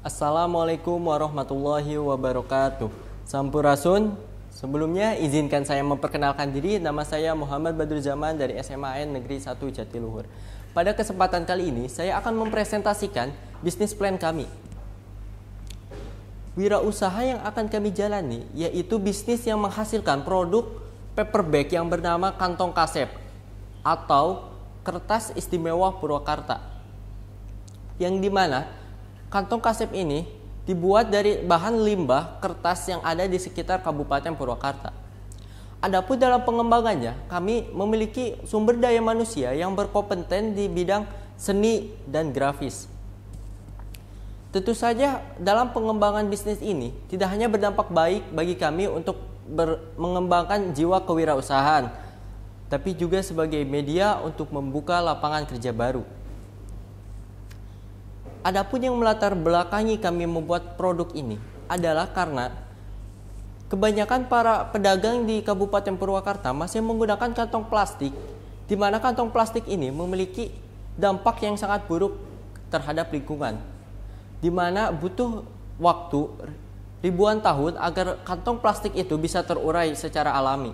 Assalamualaikum warahmatullahi wabarakatuh. Sampurasun. Sebelumnya izinkan saya memperkenalkan diri. Nama saya Muhammad Badur Zaman dari SMAN Negeri 1 Jatiluhur. Pada kesempatan kali ini saya akan mempresentasikan bisnis plan kami. Wirausaha yang akan kami jalani yaitu bisnis yang menghasilkan produk paper bag yang bernama kantong kasep atau kertas istimewa Purwakarta. Yang dimana Kantong kasep ini dibuat dari bahan limbah kertas yang ada di sekitar Kabupaten Purwakarta. Adapun dalam pengembangannya, kami memiliki sumber daya manusia yang berkompeten di bidang seni dan grafis. Tentu saja dalam pengembangan bisnis ini tidak hanya berdampak baik bagi kami untuk mengembangkan jiwa kewirausahaan, tapi juga sebagai media untuk membuka lapangan kerja baru. Adapun yang melatar belakangi kami membuat produk ini adalah karena kebanyakan para pedagang di Kabupaten Purwakarta masih menggunakan kantong plastik di mana kantong plastik ini memiliki dampak yang sangat buruk terhadap lingkungan di mana butuh waktu ribuan tahun agar kantong plastik itu bisa terurai secara alami.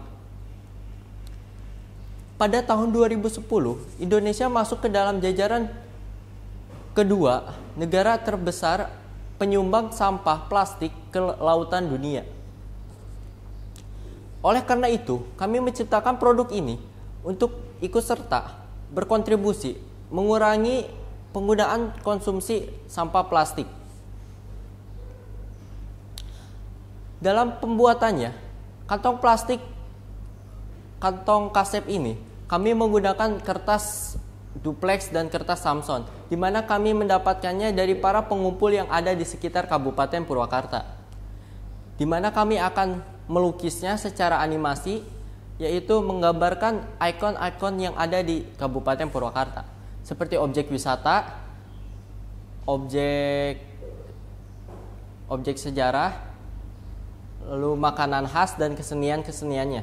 Pada tahun 2010, Indonesia masuk ke dalam jajaran Kedua, negara terbesar penyumbang sampah plastik ke lautan dunia. Oleh karena itu, kami menciptakan produk ini untuk ikut serta berkontribusi mengurangi penggunaan konsumsi sampah plastik. Dalam pembuatannya, kantong plastik kantong kasep ini kami menggunakan kertas duplex dan kertas Samson, di mana kami mendapatkannya dari para pengumpul yang ada di sekitar Kabupaten Purwakarta. Di mana kami akan melukisnya secara animasi, yaitu menggambarkan ikon-ikon yang ada di Kabupaten Purwakarta, seperti objek wisata, objek objek sejarah, lalu makanan khas dan kesenian-keseniannya.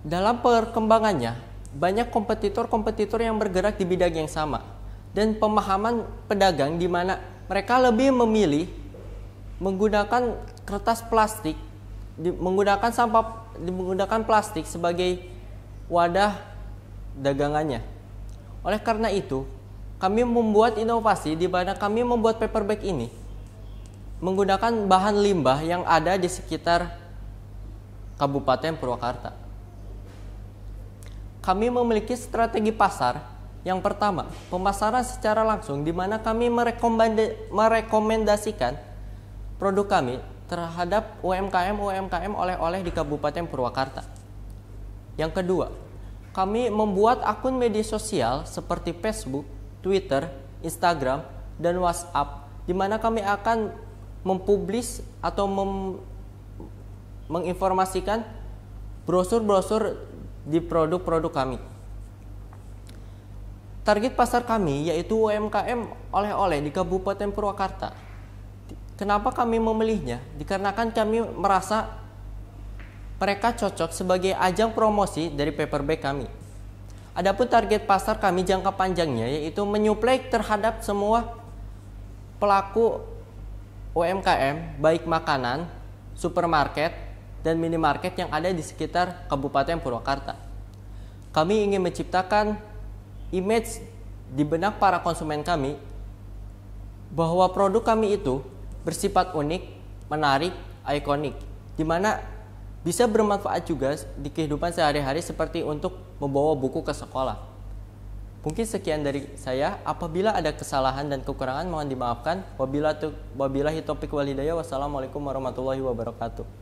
Dalam perkembangannya, banyak kompetitor-kompetitor yang bergerak di bidang yang sama dan pemahaman pedagang di mana mereka lebih memilih menggunakan kertas plastik menggunakan sampah menggunakan plastik sebagai wadah dagangannya. Oleh karena itu, kami membuat inovasi di mana kami membuat paper bag ini menggunakan bahan limbah yang ada di sekitar Kabupaten Purwakarta. Kami memiliki strategi pasar. Yang pertama, pemasaran secara langsung di mana kami merekomendasikan produk kami terhadap UMKM-UMKM oleh-oleh di Kabupaten Purwakarta. Yang kedua, kami membuat akun media sosial seperti Facebook, Twitter, Instagram, dan WhatsApp di mana kami akan mempublis atau mem menginformasikan brosur-brosur di produk-produk kami. Target pasar kami yaitu UMKM oleh-oleh di Kabupaten Purwakarta. Kenapa kami memilihnya? Dikarenakan kami merasa mereka cocok sebagai ajang promosi dari paperback kami. Adapun target pasar kami jangka panjangnya yaitu menyuplai terhadap semua pelaku UMKM baik makanan, supermarket, dan minimarket yang ada di sekitar Kabupaten Purwakarta. Kami ingin menciptakan image di benak para konsumen kami bahwa produk kami itu bersifat unik, menarik, ikonik, di mana bisa bermanfaat juga di kehidupan sehari-hari seperti untuk membawa buku ke sekolah. Mungkin sekian dari saya. Apabila ada kesalahan dan kekurangan mohon dimaafkan. Wabillahi taufiq walhidayah. Wassalamualaikum warahmatullahi wabarakatuh.